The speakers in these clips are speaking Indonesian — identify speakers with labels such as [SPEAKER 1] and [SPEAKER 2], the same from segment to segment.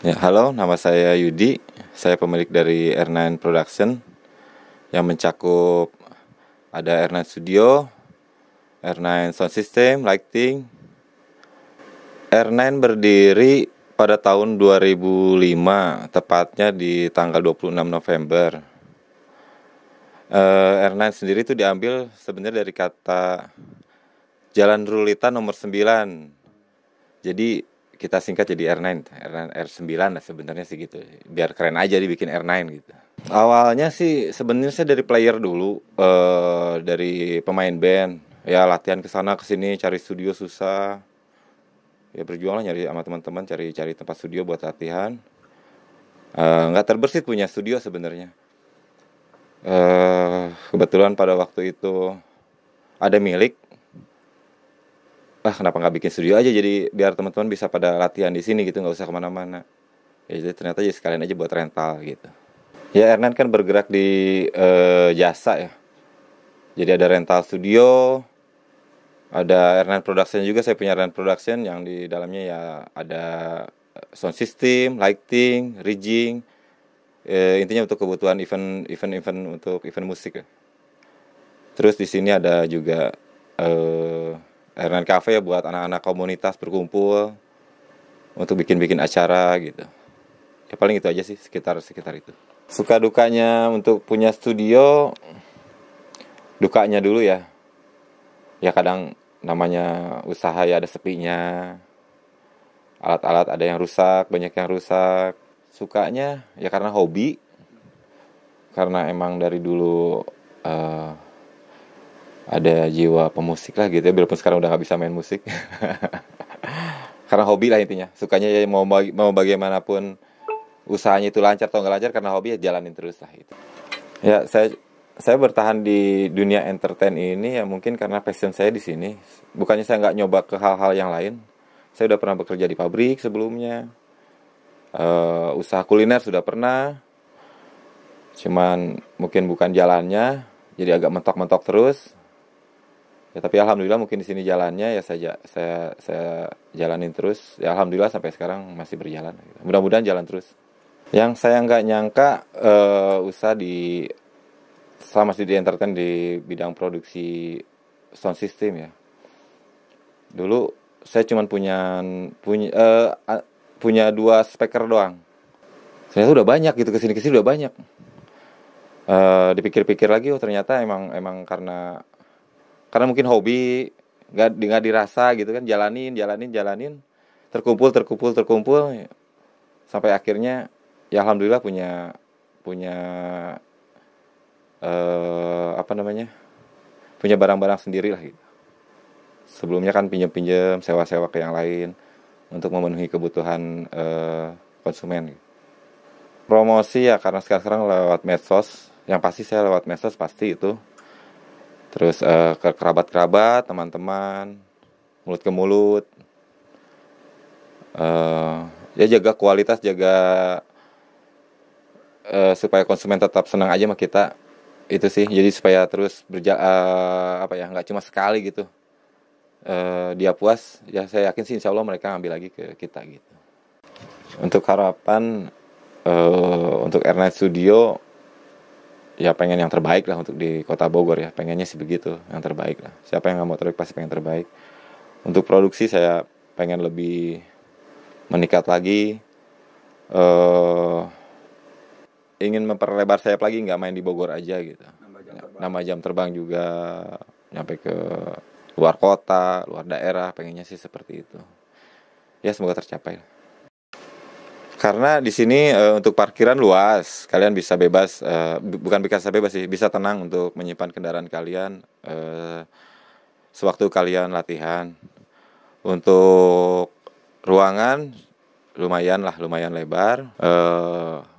[SPEAKER 1] Ya, halo, nama saya Yudi. Saya pemilik dari R9 Production yang mencakup ada R9 Studio, R9 Sound System, Lighting. R9 berdiri pada tahun 2005, tepatnya di tanggal 26 November. Uh, eh, R9 sendiri itu diambil sebenarnya dari kata Jalan Rulita nomor 9. Jadi kita singkat jadi R9, R9 R9 lah sebenarnya sih gitu. Biar keren aja dibikin R9 gitu. Awalnya sih sebenarnya saya dari player dulu, uh, dari pemain band. Ya latihan ke sana ke sini cari studio susah. Ya berjuang lah nyari sama teman-teman cari cari tempat studio buat latihan. Eh, nggak uh, terbersit punya studio sebenarnya. Uh, kebetulan pada waktu itu ada milik ah kenapa nggak bikin studio aja jadi biar teman-teman bisa pada latihan di sini gitu nggak usah kemana-mana ya jadi ternyata ya sekalian aja buat rental gitu ya Ernan kan bergerak di eh, jasa ya jadi ada rental studio ada Ernan Production juga saya punya Ernan Production yang di dalamnya ya ada eh, sound system, lighting, rigging eh, intinya untuk kebutuhan event event event untuk event musik ya. terus di sini ada juga eh, Airman Cafe buat anak-anak komunitas berkumpul untuk bikin-bikin acara gitu. Ya paling itu aja sih sekitar sekitar itu. Suka dukanya untuk punya studio dukanya dulu ya. Ya kadang namanya usaha ya ada sepinya. Alat-alat ada yang rusak, banyak yang rusak. Sukanya ya karena hobi. Karena emang dari dulu uh, ada jiwa pemusik lah gitu ya walaupun sekarang udah nggak bisa main musik karena hobi lah intinya sukanya ya mau baga mau bagaimanapun usahanya itu lancar atau nggak lancar karena hobi ya jalanin terus lah itu ya saya saya bertahan di dunia entertain ini ya mungkin karena passion saya di sini bukannya saya nggak nyoba ke hal-hal yang lain saya udah pernah bekerja di pabrik sebelumnya uh, usaha kuliner sudah pernah cuman mungkin bukan jalannya jadi agak mentok-mentok terus ya tapi alhamdulillah mungkin di sini jalannya ya saya saya saya jalanin terus ya alhamdulillah sampai sekarang masih berjalan gitu. mudah-mudahan jalan terus yang saya nggak nyangka uh, eh, usaha di sama masih di entertain di bidang produksi sound system ya dulu saya cuma punya punya uh, punya dua speaker doang ternyata udah banyak gitu kesini kesini udah banyak uh, dipikir-pikir lagi oh ternyata emang emang karena karena mungkin hobi nggak nggak dirasa gitu kan jalanin jalanin jalanin terkumpul terkumpul terkumpul sampai akhirnya ya alhamdulillah punya punya eh, apa namanya punya barang-barang sendiri lah gitu sebelumnya kan pinjam-pinjam sewa-sewa ke yang lain untuk memenuhi kebutuhan eh, konsumen gitu. promosi ya karena sekarang, sekarang lewat medsos yang pasti saya lewat medsos pasti itu terus uh, ke kerabat-kerabat teman-teman mulut ke mulut uh, ya jaga kualitas jaga uh, supaya konsumen tetap senang aja sama kita itu sih jadi supaya terus berja uh, apa ya nggak cuma sekali gitu uh, dia puas ya saya yakin sih insya Allah mereka ambil lagi ke kita gitu untuk harapan uh, untuk Ernest Studio ya pengen yang terbaik lah untuk di kota Bogor ya pengennya sih begitu yang terbaik lah siapa yang nggak mau terbaik pasti pengen terbaik untuk produksi saya pengen lebih meningkat lagi uh, ingin memperlebar sayap lagi nggak main di Bogor aja gitu nama ya, jam terbang juga nyampe ke luar kota luar daerah pengennya sih seperti itu ya semoga tercapai lah. Karena di sini e, untuk parkiran luas, kalian bisa bebas e, bukan bisa bebas sih, bisa tenang untuk menyimpan kendaraan kalian e, sewaktu kalian latihan. Untuk ruangan lumayan lah, lumayan lebar. E,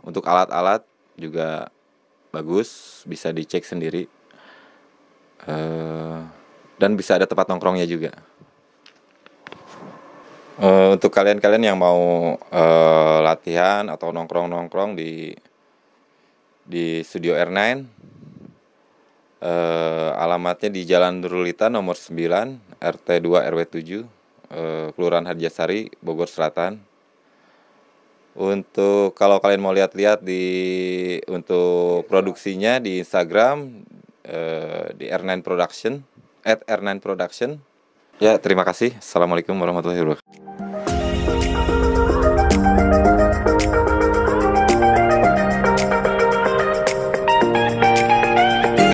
[SPEAKER 1] untuk alat-alat juga bagus, bisa dicek sendiri. E, dan bisa ada tempat nongkrongnya juga. Uh, untuk kalian-kalian yang mau uh, latihan atau nongkrong-nongkrong di di Studio R9 uh, eh, alamatnya di Jalan Durulita nomor 9 RT 2 RW 7 uh, Kelurahan Harjasari Bogor Selatan untuk kalau kalian mau lihat-lihat di untuk produksinya di Instagram di R9 Production at R9 Production ya terima kasih assalamualaikum warahmatullahi wabarakatuh